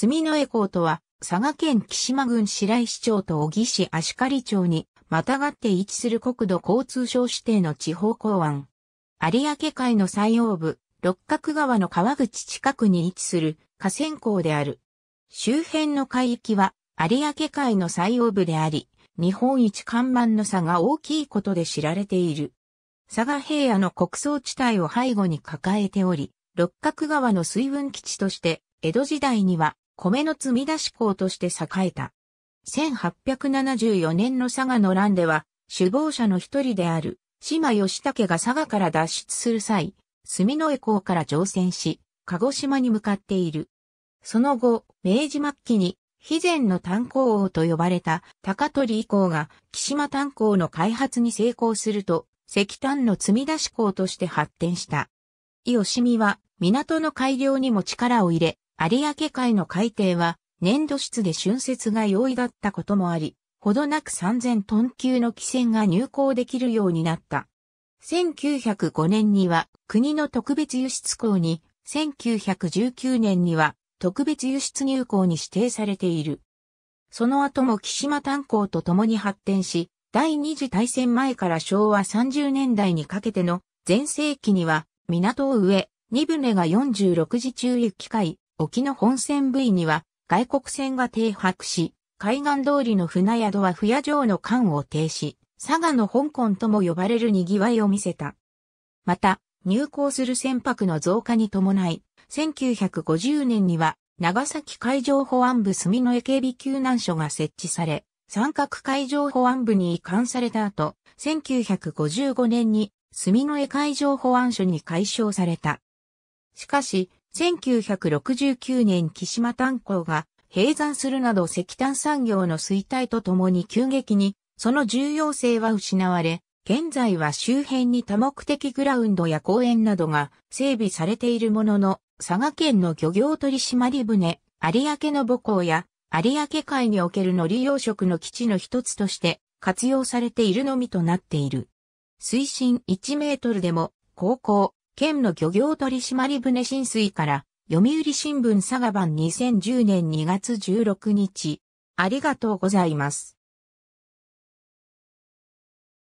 住之江港とは、佐賀県木島郡白石町と小城市足刈町に、またがって位置する国土交通省指定の地方港湾。有明海の最央部、六角川の川口近くに位置する河川港である。周辺の海域は、有明海の最央部であり、日本一看板の差が大きいことで知られている。佐賀平野の国葬地帯を背後に抱えており、六角川の水分基地として、江戸時代には米の積み出し港として栄えた。1874年の佐賀の乱では、首謀者の一人である、島義武が佐賀から脱出する際、住之江港から乗船し、鹿児島に向かっている。その後、明治末期に、肥前の炭鉱王と呼ばれた高取以降が、木島炭鉱の開発に成功すると、石炭の積み出し港として発展した。伊吉見は、港の改良にも力を入れ、有明海の海底は粘土質で浚渫が容易だったこともあり、ほどなく3000トン級の汽船が入港できるようになった。1905年には国の特別輸出港に、1919年には特別輸出入港に指定されている。その後も岸間炭鉱と共に発展し、第二次大戦前から昭和30年代にかけての前世紀には港を上、二船が46時中行き会、沖の本線部位には外国船が停泊し、海岸通りの船宿は不夜城の艦を停止、佐賀の香港とも呼ばれる賑わいを見せた。また、入港する船舶の増加に伴い、1950年には長崎海上保安部住の江警備救難所が設置され、三角海上保安部に移管された後、1955年に住の江海上保安署に解消された。しかし、1969年木島炭鉱が閉山するなど石炭産業の衰退とともに急激にその重要性は失われ、現在は周辺に多目的グラウンドや公園などが整備されているものの、佐賀県の漁業取締船、有明の母港や有明海におけるの利養殖の基地の一つとして活用されているのみとなっている。水深1メートルでも、高校、県の漁業取締船浸水から、読売新聞佐賀版2010年2月16日。ありがとうございます。